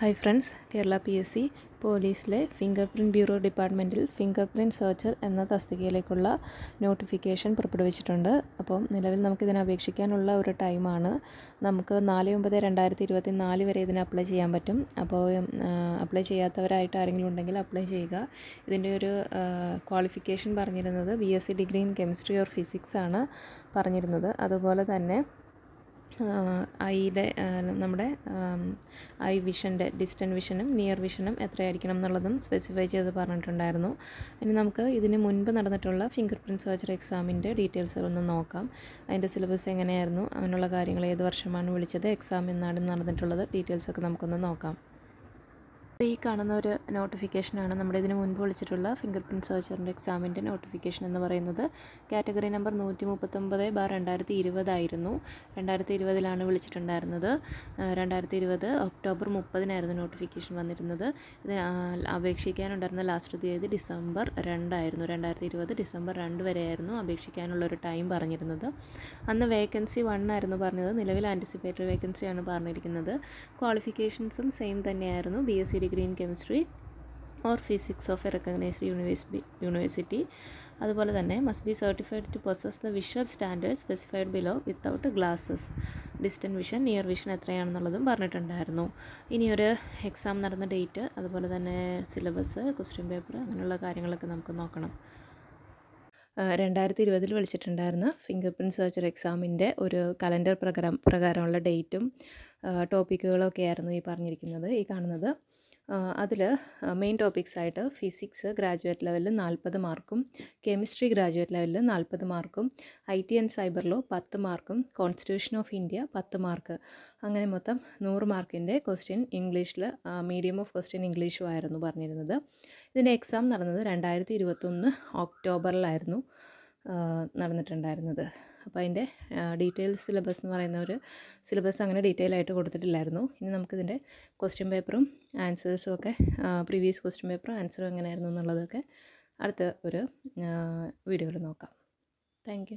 hi friends Kerala P S C പോലീസിലെ fingerprint bureau ഡിപ്പാർട്ട്മെൻറ്റിൽ fingerprint searcher എന്ന തസ്തികയിലേക്കുള്ള നോട്ടിഫിക്കേഷൻ പുറപ്പെടുവിച്ചിട്ടുണ്ട് അപ്പം നിലവിൽ നമുക്കിതിന് അപേക്ഷിക്കാനുള്ള ഒരു ടൈമാണ് നമുക്ക് നാല് ഒമ്പത് രണ്ടായിരത്തി ഇരുപത്തി നാല് വരെ ഇതിന് അപ്ലൈ ചെയ്യാൻ പറ്റും അപ്പോൾ അപ്ലൈ ചെയ്യാത്തവരായിട്ട് ആരെങ്കിലും ഉണ്ടെങ്കിൽ അപ്ലൈ ചെയ്യുക ഇതിൻ്റെ ഒരു ക്വാളിഫിക്കേഷൻ പറഞ്ഞിരുന്നത് B S C degree in chemistry or physics ആണ് പറഞ്ഞിരുന്നത് അതുപോലെ തന്നെ ഐയുടെ നമ്മുടെ ഐ വിഷൻ്റെ ഡിസ്റ്റൻറ്റ് വിഷനും നിയർ വിഷനും എത്രയായിരിക്കണം എന്നുള്ളതും സ്പെസിഫൈ ചെയ്ത് പറഞ്ഞിട്ടുണ്ടായിരുന്നു ഇനി നമുക്ക് ഇതിന് മുൻപ് നടന്നിട്ടുള്ള ഫിംഗർ പ്രിൻറ്റ് സർജറി എക്സാമിൻ്റെ ഡീറ്റെയിൽസ് ഒന്ന് നോക്കാം അതിൻ്റെ സിലബസ് എങ്ങനെയായിരുന്നു അങ്ങനെയുള്ള കാര്യങ്ങൾ ഏത് വർഷമാണ് വിളിച്ചത് എക്സാം എന്നാണ് നടന്നിട്ടുള്ളത് ഡീറ്റെയിൽസൊക്കെ നമുക്കൊന്ന് നോക്കാം അപ്പോൾ ഈ കാണുന്ന ഒരു നോട്ടിഫിക്കേഷനാണ് നമ്മുടെ ഇതിന് മുൻപ് വിളിച്ചിട്ടുള്ള ഫിംഗർ പ്രിൻറ് സെർച്ചറിൻ്റെ എക്സാമിൻ്റെ നോട്ടിഫിക്കേഷൻ എന്ന് പറയുന്നത് കാറ്റഗറി നമ്പർ നൂറ്റി മുപ്പത്തൊമ്പത് ബാർ രണ്ടായിരത്തി ഇരുപതായിരുന്നു രണ്ടായിരത്തി ഇരുപതിലാണ് വിളിച്ചിട്ടുണ്ടായിരുന്നത് രണ്ടായിരത്തി ഇരുപത് ഒക്ടോബർ മുപ്പതിനായിരുന്നു നോട്ടിഫിക്കേഷൻ വന്നിരുന്നത് ഇത് അപേക്ഷിക്കാനുണ്ടായിരുന്ന ലാസ്റ്റ് തീയതി ഡിസംബർ രണ്ടായിരുന്നു രണ്ടായിരത്തി ഇരുപത് ഡിസംബർ രണ്ട് വരെയായിരുന്നു അപേക്ഷിക്കാനുള്ള ഒരു ടൈം പറഞ്ഞിരുന്നത് അന്ന് വേക്കൻസി വൺ ആയിരുന്നു പറഞ്ഞത് നിലവിൽ ആൻറ്റിസിപ്പേറ്ററി വേക്കൻസിയാണ് പറഞ്ഞിരിക്കുന്നത് ക്വാളിഫിക്കേഷൻസും സെയിം തന്നെയായിരുന്നു B S C degree in chemistry or physics of a recognised university university അതുപോലെ തന്നെ must be certified to possess the visual standard specified below without glasses distant vision near vision എത്രയാണെന്നുള്ളതും പറഞ്ഞിട്ടുണ്ടായിരുന്നു ഇനിയൊരു exam നടന്ന date അതുപോലെ തന്നെ syllabus question paper അങ്ങനെയുള്ള കാര്യങ്ങളൊക്കെ നമുക്ക് നോക്കണം രണ്ടായിരത്തി ഇരുപതിൽ വിളിച്ചിട്ടുണ്ടായിരുന്ന ഫിംഗർ പ്രിൻറ്റ് സെർച്ചർ എക്സാമിൻ്റെ ഒരു കലണ്ടർ പ്രകാരം പ്രകാരമുള്ള ഡേറ്റും ടോപ്പിക്കുകളൊക്കെ ആയിരുന്നു ഈ പറഞ്ഞിരിക്കുന്നത് ഈ കാണുന്നത് അതിൽ മെയിൻ ടോപ്പിക്സ് ആയിട്ട് ഫിസിക്സ് ഗ്രാജുവേറ്റ് ലെവലിൽ നാൽപ്പത് മാർക്കും കെമിസ്ട്രി ഗ്രാജുവേറ്റ് ലെവലിൽ നാൽപ്പത് മാർക്കും I T and cyber law പത്ത് മാർക്കും കോൺസ്റ്റിറ്റ്യൂഷൻ ഓഫ് ഇന്ത്യ പത്ത് മാർക്ക് അങ്ങനെ മൊത്തം നൂറ് മാർക്കിൻ്റെ ക്വസ്റ്റ്യൻ ഇംഗ്ലീഷിൽ മീഡിയം ഓഫ് ക്വസ്റ്റ്യൻ ഇംഗ്ലീഷും ആയിരുന്നു പറഞ്ഞിരുന്നത് ഇതിൻ്റെ എക്സാം നടന്നത് രണ്ടായിരത്തി ഇരുപത്തൊന്ന് ഒക്ടോബറിലായിരുന്നു നടന്നിട്ടുണ്ടായിരുന്നത് അപ്പോൾ അതിൻ്റെ ഡീറ്റെയിൽ സിലബസ് എന്ന് പറയുന്ന ഒരു സിലബസ് അങ്ങനെ ഡീറ്റെയിൽ ആയിട്ട് കൊടുത്തിട്ടില്ലായിരുന്നു ഇനി നമുക്കിതിൻ്റെ ക്വസ്റ്റ്യൻ പേപ്പറും ആൻസേഴ്സും ഒക്കെ പ്രീവിയസ് ക്വസ്റ്റ്യൻ പേപ്പറും ആൻസറും എങ്ങനെയായിരുന്നു എന്നുള്ളതൊക്കെ അടുത്ത ഒരു വീഡിയോയിൽ നോക്കാം താങ്ക്